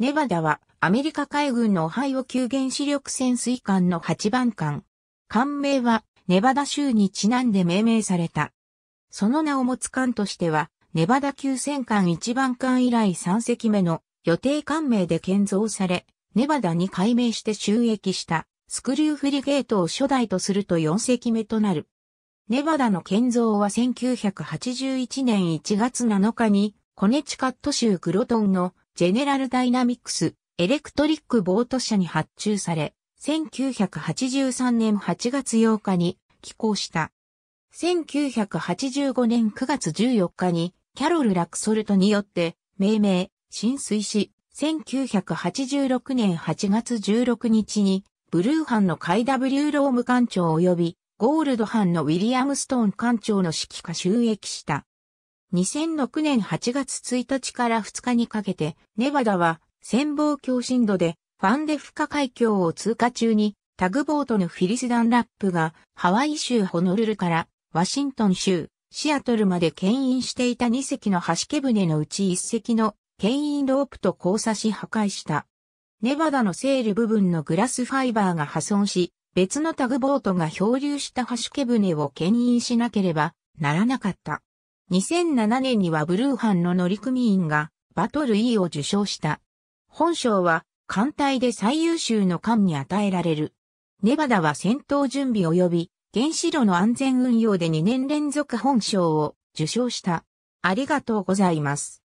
ネバダはアメリカ海軍のオハイオ級原子力潜水艦の8番艦。艦名はネバダ州にちなんで命名された。その名を持つ艦としては、ネバダ級戦艦1番艦以来3隻目の予定艦名で建造され、ネバダに改名して収益したスクリューフリゲートを初代とすると4隻目となる。ネバダの建造は1981年1月7日にコネチカット州グロトンのジェネラルダイナミクス、エレクトリックボート社に発注され、1983年8月8日に寄港した。1985年9月14日にキャロル・ラクソルトによって命名、浸水し、1986年8月16日にブルーハンのカイダブリューローム艦長及びゴールドハンのウィリアム・ストーン艦長の指揮下収益した。2006年8月1日から2日にかけて、ネバダは、戦望強振度で、ファンデフカ海峡を通過中に、タグボートのフィリス・ダンラップが、ハワイ州ホノルルから、ワシントン州、シアトルまで牽引していた2隻の橋毛船のうち1隻の牽引ロープと交差し破壊した。ネバダのセール部分のグラスファイバーが破損し、別のタグボートが漂流した橋毛船を牽引しなければならなかった。2007年にはブルーハンの乗組員がバトル E を受賞した。本賞は艦隊で最優秀の艦に与えられる。ネバダは戦闘準備及び原子炉の安全運用で2年連続本賞を受賞した。ありがとうございます。